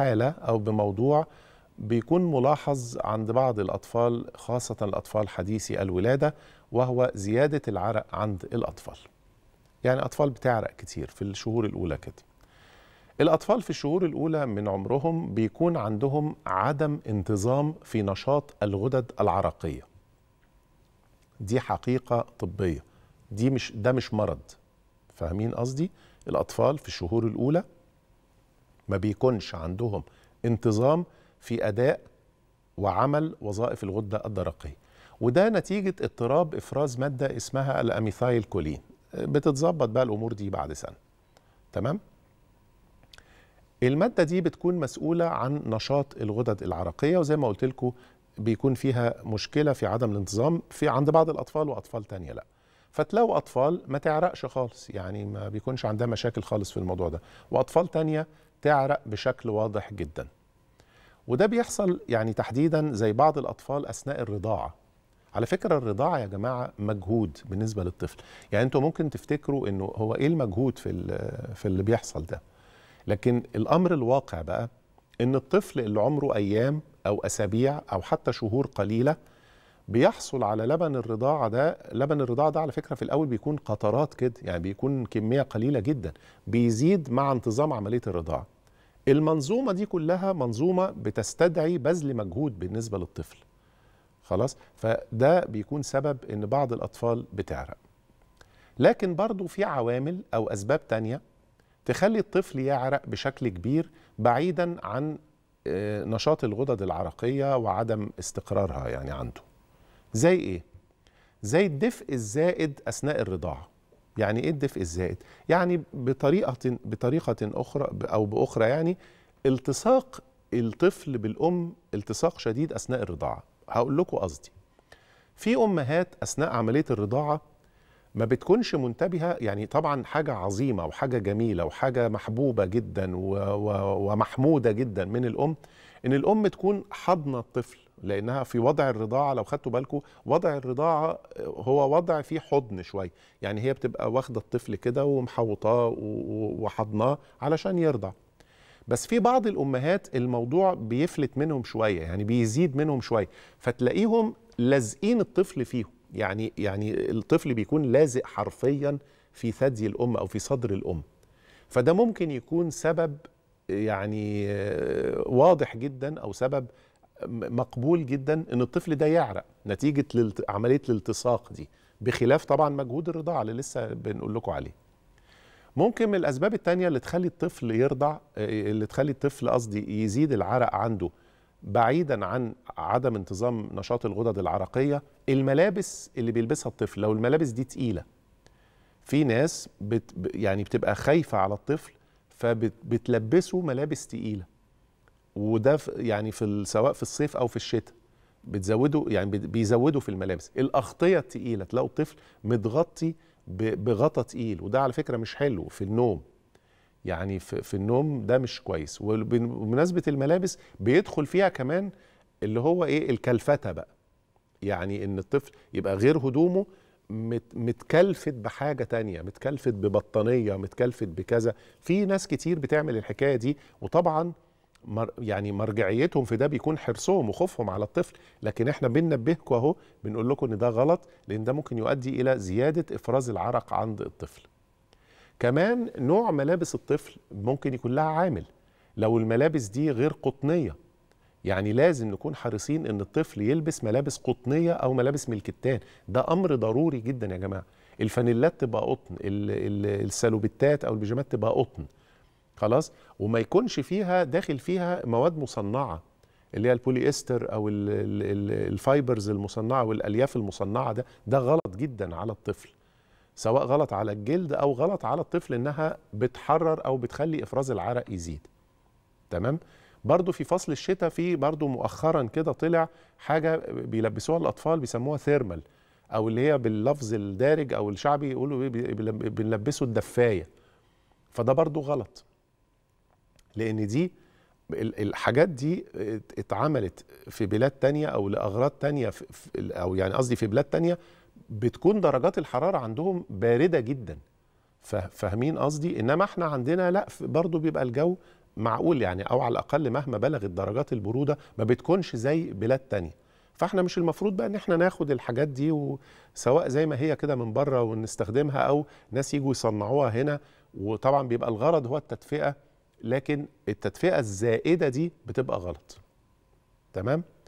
بحاله او بموضوع بيكون ملاحظ عند بعض الاطفال خاصه الاطفال حديثي الولاده وهو زياده العرق عند الاطفال. يعني اطفال بتعرق كتير في الشهور الاولى كده. الأطفال في الشهور الأولى من عمرهم بيكون عندهم عدم انتظام في نشاط الغدد العرقية دي حقيقة طبية دي مش ده مش مرض فاهمين قصدي الأطفال في الشهور الأولى ما بيكونش عندهم انتظام في أداء وعمل وظائف الغدة الدرقية وده نتيجة اضطراب إفراز مادة اسمها الأميثايل كولين بتتظبط بقى الأمور دي بعد سنة تمام؟ المادة دي بتكون مسؤولة عن نشاط الغدد العرقية وزي ما قلت لكم بيكون فيها مشكلة في عدم الانتظام في عند بعض الأطفال وأطفال تانية لأ فتلاقوا أطفال ما تعرقش خالص يعني ما بيكونش عندها مشاكل خالص في الموضوع ده وأطفال تانية تعرق بشكل واضح جدا وده بيحصل يعني تحديدا زي بعض الأطفال أثناء الرضاعة على فكرة الرضاعة يا جماعة مجهود بالنسبة للطفل يعني أنتوا ممكن تفتكروا أنه هو إيه المجهود في, في اللي بيحصل ده لكن الأمر الواقع بقى أن الطفل اللي عمره أيام أو أسابيع أو حتى شهور قليلة بيحصل على لبن الرضاعه ده لبن الرضاعه ده على فكره في الاول بيكون قطرات كده يعني بيكون كميه قليله جدا بيزيد مع انتظام عمليه الرضاعه المنظومه دي كلها منظومه بتستدعي بذل مجهود بالنسبه للطفل خلاص فده بيكون سبب ان بعض الاطفال بتعرق لكن برضو في عوامل او اسباب تانية تخلي الطفل يعرق بشكل كبير بعيدا عن آه، نشاط الغدد العرقيه وعدم استقرارها يعني عنده زي ايه زي الدفء الزائد اثناء الرضاعه يعني ايه الدفء الزائد يعني بطريقه بطريقه اخرى او باخرى يعني التصاق الطفل بالام التصاق شديد اثناء الرضاعه هقول لكم قصدي في امهات اثناء عمليه الرضاعه ما بتكونش منتبهه يعني طبعا حاجه عظيمه وحاجه جميله وحاجه محبوبه جدا ومحموده جدا من الام ان الام تكون حاضنه الطفل لانها في وضع الرضاعه لو خدتوا بالكم وضع الرضاعه آه، هو وضع فيه حضن شويه يعني هي بتبقى واخده الطفل كده ومحوطاه وحضناه علشان يرضع بس في بعض الامهات الموضوع بيفلت منهم شويه يعني بيزيد منهم شويه فتلاقيهم لازقين الطفل فيهم يعني يعني الطفل بيكون لازق حرفيا في ثدي الام او في صدر الام فده ممكن يكون سبب يعني آه، واضح جدا او سبب مقبول جدا ان الطفل ده يعرق نتيجه عمليه الالتصاق دي بخلاف طبعا مجهود الرضاعه اللي لسه بنقول لكم عليه ممكن من الاسباب الثانيه اللي تخلي الطفل يرضع آه، اللي تخلي الطفل قصدي يزيد العرق عنده بعيدا عن عدم انتظام نشاط الغدد العرقيه الملابس اللي بيلبسها الطفل لو الملابس دي تقيله في ناس بت يعني بتبقى خايفه على الطفل فبتلبسه ملابس تقيله وده يعني في سواء في الصيف او في الشتاء بتزودوا يعني بيزودوا في الملابس الاغطيه التقيله تلاقوا الطفل متغطي بغطا تقيل وده على فكره مش حلو في النوم يعني في, في النوم ده مش كويس وبمناسبه الملابس بيدخل فيها كمان اللي هو ايه الكلفته بقى يعني ان الطفل يبقى غير هدومه متكلفت بحاجه تانية متكلفت ببطانيه متكلفت بكذا في ناس كتير بتعمل الحكايه دي وطبعا مر يعني مرجعيتهم في ده بيكون حرصهم وخوفهم على الطفل لكن احنا بننبهكم اهو بنقول لكم ان ده غلط لان ده ممكن يؤدي الى زياده افراز العرق عند الطفل كمان نوع ملابس الطفل ممكن يكون لها عامل لو الملابس دي غير قطنيه يعني لازم نكون حريصين ان الطفل يلبس ملابس قطنيه او ملابس ملكتان ده امر ضروري جدا يا جماعه الفانيلات تبقى قطن السالوبتات او البيجامات تبقى قطن خلاص وما يكونش فيها داخل فيها مواد مصنعه اللي هي استر او الفايبرز المصنعه والالياف المصنعه ده ده غلط جدا على الطفل سواء غلط على الجلد او غلط على الطفل انها بتحرر او بتخلي افراز العرق يزيد تمام برضو في فصل الشتاء في برضو مؤخرا كده طلع حاجه بيلبسوها الاطفال بيسموها ثيرمال او اللي هي باللفظ الدارج او الشعبي يقولوا إيه، بنلبسه الدفايه فده برضو غلط لان دي الحاجات دي اتعملت في بلاد تانية او لاغراض تانية او يعني قصدي في بلاد تانية بتكون درجات الحراره عندهم بارده جدا فاهمين قصدي انما احنا عندنا لا برضو بيبقى الجو معقول يعني او على الاقل مهما بلغت درجات البروده ما بتكونش زي بلاد تانية فاحنا مش المفروض بقى ان احنا ناخد الحاجات دي وسواء زي ما هي كده من بره ونستخدمها او ناس يجوا يصنعوها هنا وطبعا بيبقى الغرض هو التدفئه لكن التدفئه الزائده دي بتبقى غلط تمام